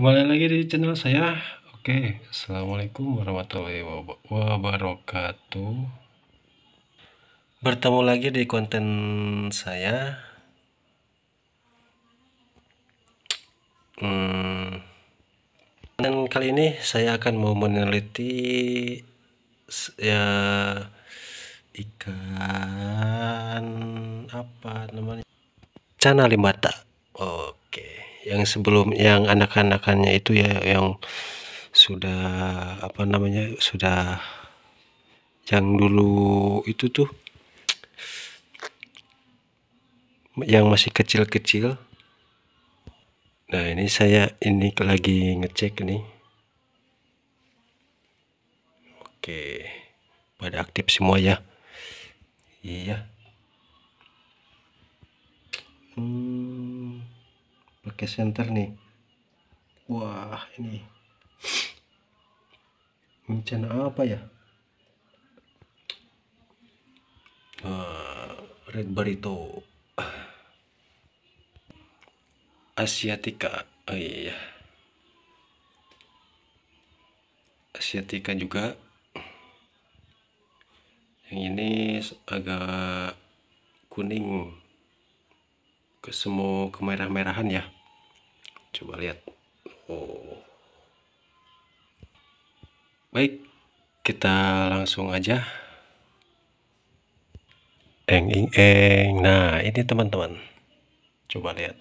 kembali lagi di channel saya oke assalamualaikum warahmatullahi wabarakatuh bertemu lagi di konten saya hmm, dan kali ini saya akan mau meneliti ya ikan apa namanya cana limata oke oh yang sebelum yang anak-anakannya itu ya yang sudah apa namanya sudah yang dulu itu tuh yang masih kecil-kecil nah ini saya ini lagi ngecek nih oke pada aktif semua ya iya hmm pakai senter nih wah ini bencana apa ya uh, red barito asiatica oh iya asiatica juga yang ini agak kuning ke semua kemerah-merahan ya coba lihat oh baik kita langsung aja eng ing eng nah ini teman-teman coba lihat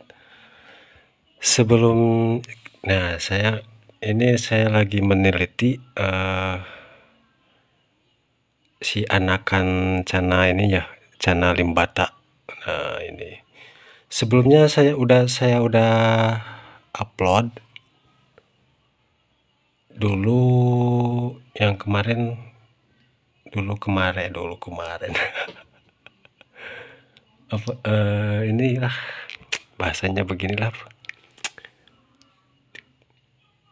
sebelum nah saya ini saya lagi meneliti uh, si anakan cana ini ya cana limbata nah ini sebelumnya saya udah saya udah upload dulu yang kemarin dulu kemarin dulu kemarin apa uh, inilah bahasanya beginilah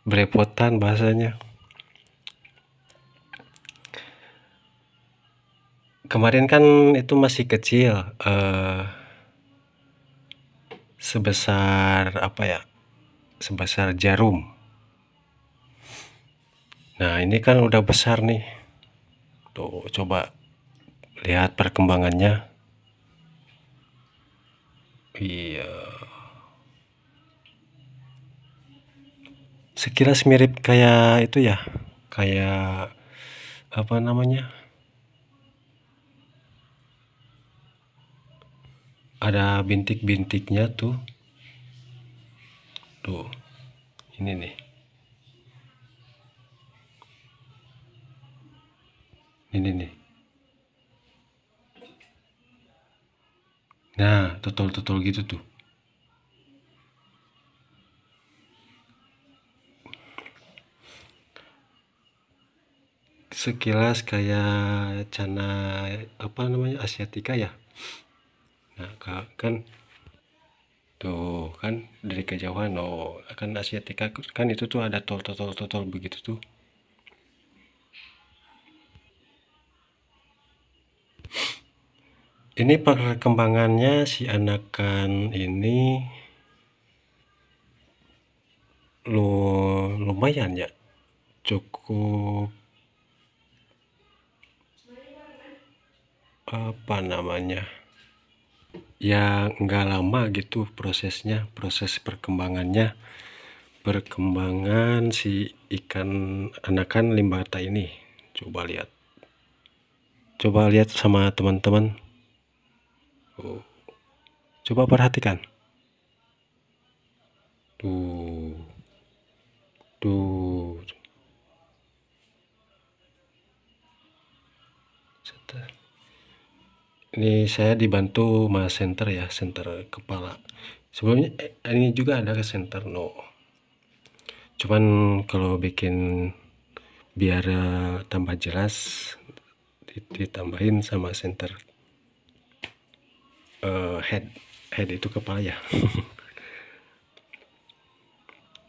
berepotan bahasanya kemarin kan itu masih kecil uh, sebesar apa ya sebesar jarum nah ini kan udah besar nih tuh coba lihat perkembangannya iya sekilas mirip kayak itu ya kayak apa namanya ada bintik-bintiknya tuh tuh ini nih ini nih nah totol-totol gitu tuh sekilas kayak cana apa namanya asiatica ya nah kan tuh kan dari kejauhan oh kan Asiatica kan itu tuh ada tol tol tol tol, tol begitu tuh ini perkembangannya si anakan ini lo lumayan ya cukup apa namanya ya nggak lama gitu prosesnya proses perkembangannya perkembangan si ikan anakan limbata ini coba lihat coba lihat sama teman-teman coba perhatikan tuh tuh Setelah ini saya dibantu mas center ya center kepala sebelumnya eh, ini juga ada ke center no cuman kalau bikin biar eh, tambah jelas ditambahin sama center uh, eh, head head itu kepala ya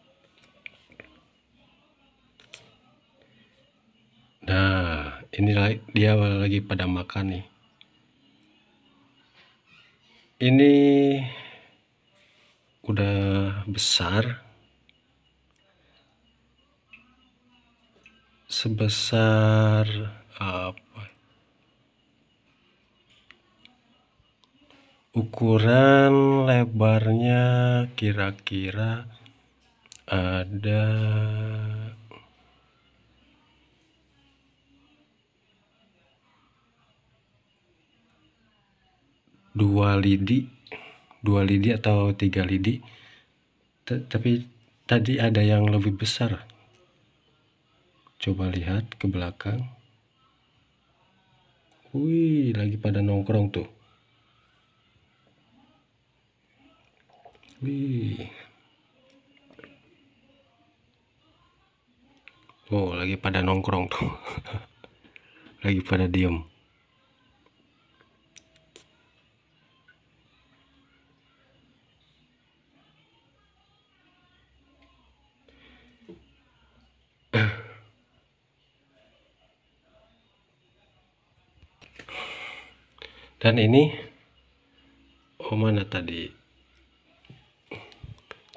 nah ini dia lagi pada makan nih ini udah besar sebesar apa ukuran lebarnya kira-kira ada dua lidi dua lidi atau tiga lidi T tapi tadi ada yang lebih besar coba lihat ke belakang wih lagi pada nongkrong tuh wih oh lagi pada nongkrong tuh lagi pada diem dan ini oh mana tadi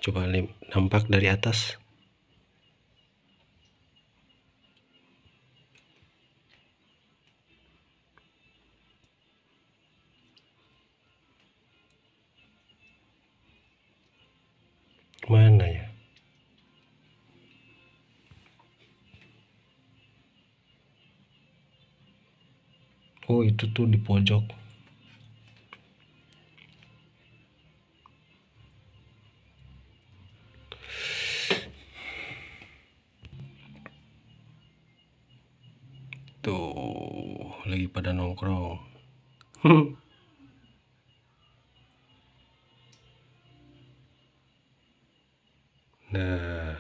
coba nampak dari atas mana ya oh itu tuh di pojok pada nongkrong nah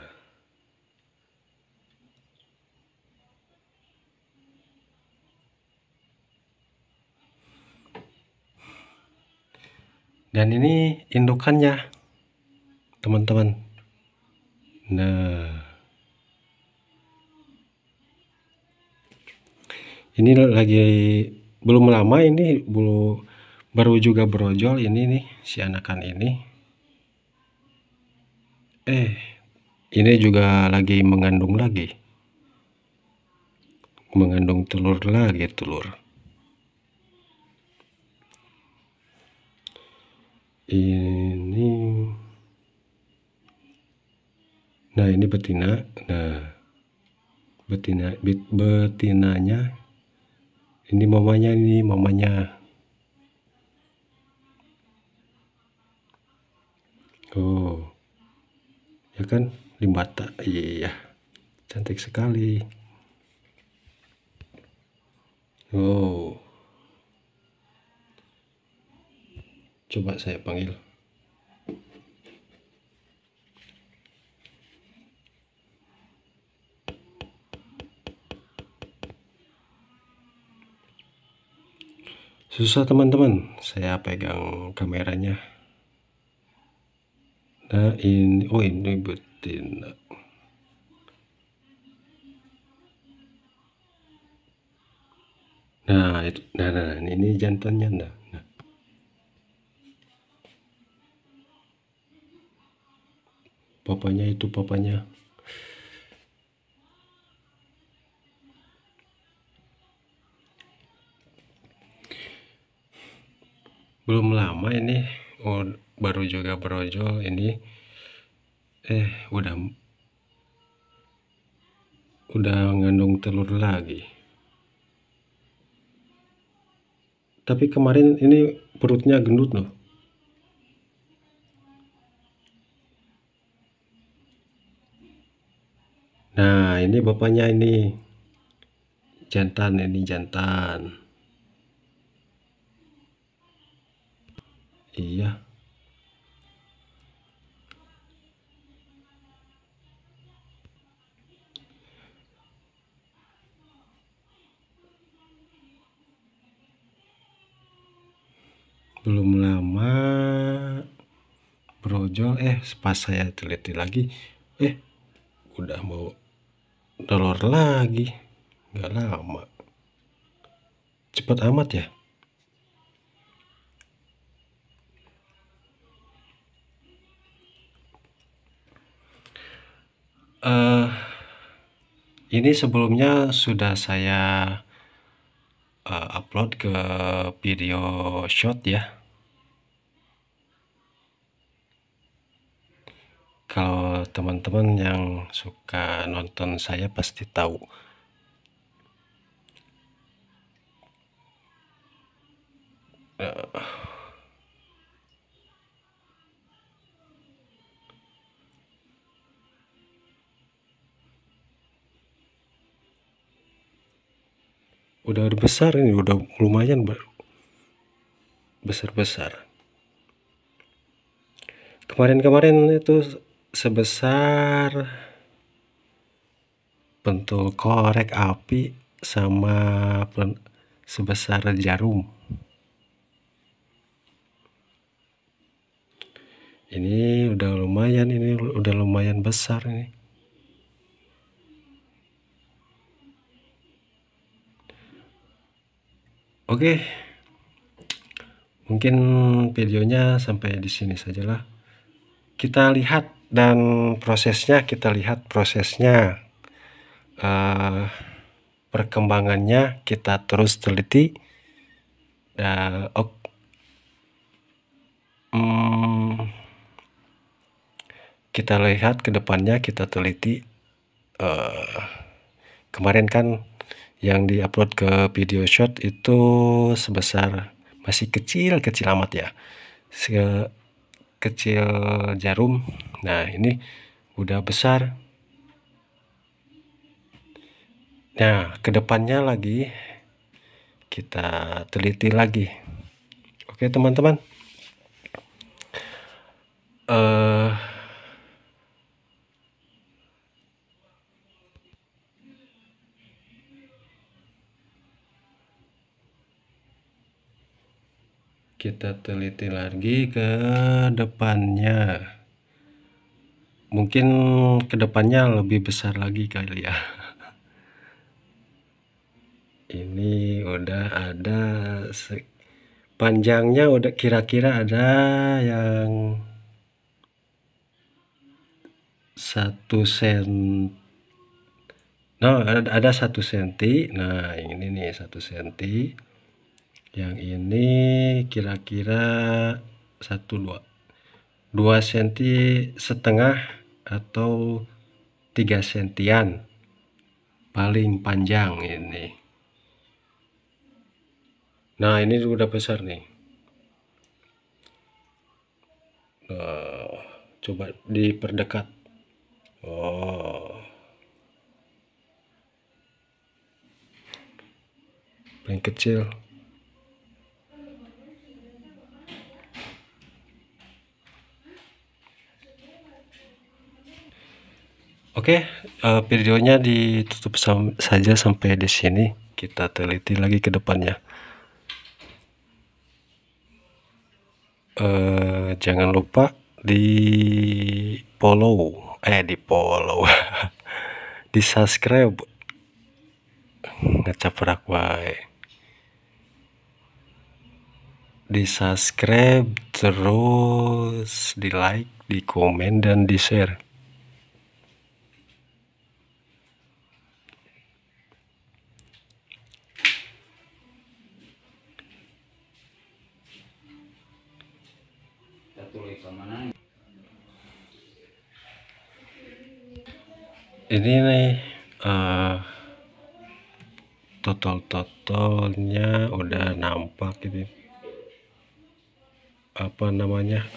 dan ini indukannya teman-teman nah ini lagi belum lama ini bulu baru juga brojol ini nih si anakan ini eh ini juga lagi mengandung lagi mengandung telur lagi telur ini nah ini betina nah betina bet, betinanya ini mamanya ini mamanya oh ya kan limbata iya cantik sekali oh coba saya panggil susah teman-teman saya pegang kameranya nah ini oh ini betina nah itu nah, nah, nah ini jantannya nah, nah. papanya itu papanya belum lama ini oh, baru juga brojol ini eh udah udah ngandung telur lagi tapi kemarin ini perutnya gendut loh nah ini bapaknya ini jantan ini jantan Iya. Belum lama brojol eh pas saya teliti lagi eh udah mau telur lagi nggak lama cepat amat ya Uh, ini sebelumnya sudah saya, uh, upload ke video shot ya. Kalau teman-teman yang suka nonton saya pasti tahu. udah besar ini udah lumayan besar-besar kemarin-kemarin itu sebesar pentul korek api sama sebesar jarum ini udah lumayan ini udah lumayan besar ini Oke, mungkin videonya sampai di sini sajalah. Kita lihat dan prosesnya kita lihat prosesnya uh, perkembangannya kita terus teliti dan ok, hmm, kita lihat ke depannya kita teliti uh, kemarin kan yang diupload ke video shot itu sebesar masih kecil-kecil amat ya Se kecil jarum nah ini udah besar nah kedepannya lagi kita teliti lagi oke teman-teman eh -teman. uh, kita teliti lagi ke depannya mungkin ke depannya lebih besar lagi kali ya ini udah ada panjangnya udah kira-kira ada yang satu sen no ada satu senti nah ini nih satu senti yang ini kira-kira 1 2 2 cm setengah atau 3 sentian paling panjang ini nah ini udah besar nih nah, coba diperdekat oh paling kecil Oke, okay, uh, eh, videonya ditutup sam saja sampai di sini. Kita teliti lagi ke depannya. Uh, jangan lupa di follow, eh di follow, di subscribe. Ngecap aku Di subscribe terus, di like, di komen dan di share. ini nih uh, eh, total totalnya udah nampak ini apa namanya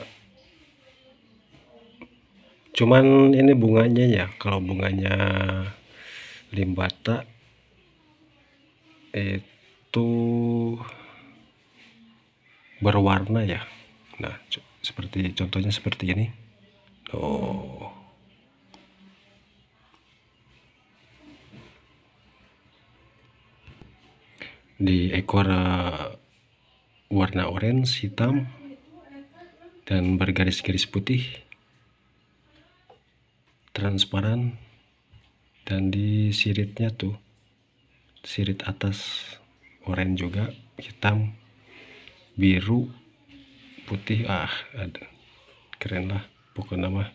cuman ini bunganya ya kalau bunganya limbata itu berwarna ya nah seperti contohnya seperti ini oh di ekor eh, warna orange hitam dan bergaris-garis putih transparan dan di siritnya tuh sirit atas orange juga hitam biru putih ah ada keren lah pokoknya mah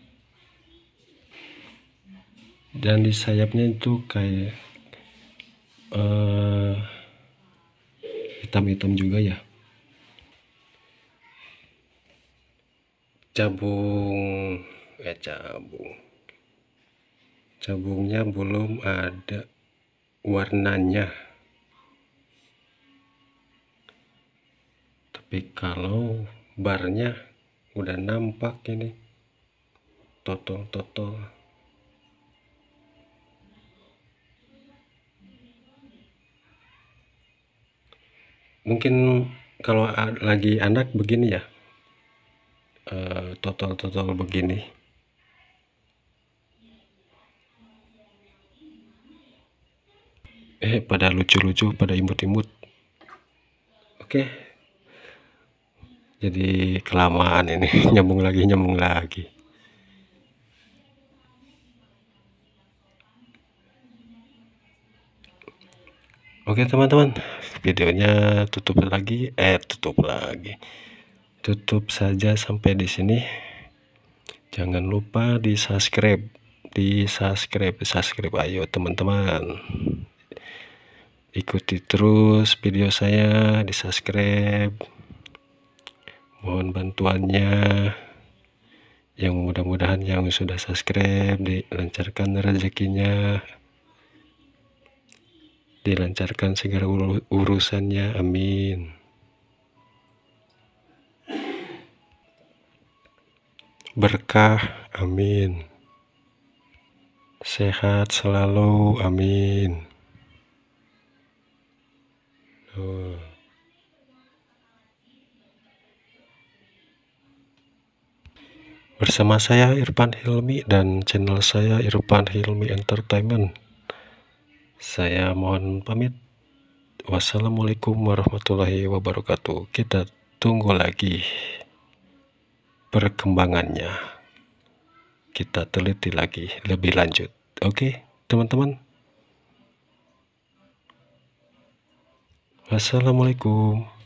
dan di sayapnya itu kayak uh, hitam-hitam juga ya cabung eh cabung cabungnya belum ada warnanya tapi kalau barnya udah nampak ini totol-totol mungkin kalau lagi anak begini ya eh, total-total begini eh pada lucu-lucu pada imut-imut oke jadi kelamaan ini nyambung lagi nyambung lagi oke teman-teman videonya tutup lagi eh tutup lagi tutup saja sampai di sini jangan lupa di subscribe di subscribe subscribe ayo teman-teman ikuti terus video saya di subscribe mohon bantuannya yang mudah-mudahan yang sudah subscribe dilancarkan rezekinya dilancarkan segala urusannya amin berkah amin sehat selalu amin Oh. bersama saya Irfan Hilmi dan channel saya Irfan Hilmi Entertainment saya mohon pamit. Wassalamualaikum warahmatullahi wabarakatuh. Kita tunggu lagi perkembangannya. Kita teliti lagi lebih lanjut. Oke, teman-teman. Wassalamualaikum.